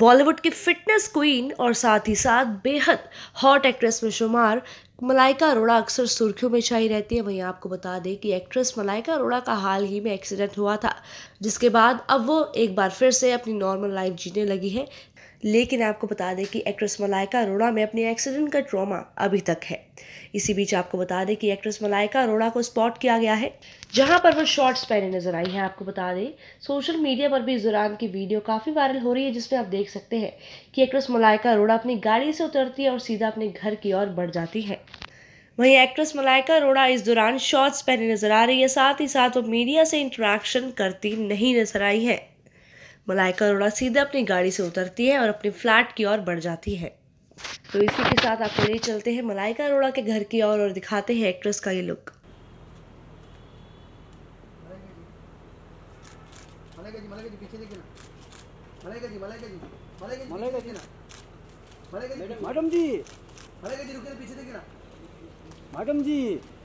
बॉलीवुड की fitness queen और साथ ही साथ बेहद हॉट एक्ट्रेस में शुमार मलाइका अरोड़ा अक्सर सुर्खियों में छाई रहती है वहीं आपको बता दें कि एक्ट्रेस मलाइका अरोड़ा का हाल ही में एक्सीडेंट हुआ था जिसके बाद अब वो एक बार फिर से अपनी नॉर्मल लाइफ जीने लगी है लेकिन आपको बता दें कि एक्ट्रेस मलाइका अरोड़ा में अपने एक्सीडेंट का ट्रॉमा अभी तक है इसी बीच आपको बता दें कि एक्ट्रेस मलाइका अरोड़ा को स्पॉट किया गया है जहां पर वो शॉर्ट्स पहने नजर आई हैं आपको बता दें सोशल मीडिया पर भी इस दौरान की वीडियो काफ़ी वायरल हो रही है जिसमें आप देख सकते हैं कि एक्ट्रेस मलाइका अरोड़ा अपनी गाड़ी से उतरती है और सीधा अपने घर की ओर बढ़ जाती है वहीं एक्ट्रेस मलाइका अरोड़ा इस दौरान शॉर्ट्स पहने नजर आ रही है साथ ही साथ वो मीडिया से इंटरेक्शन करती नहीं नजर आई है मलाइका अरोड़ा सीधे अपनी गाड़ी से उतरती है और अपने फ्लैट की ओर बढ़ जाती है तो इसी के साथ आपको ले चलते हैं मलाइका अरोड़ा के घर की ओर और, और दिखाते हैं एक्ट्रेस का ये look madam ji madam ji रुकिए पीछे देखिए ना मैडम जी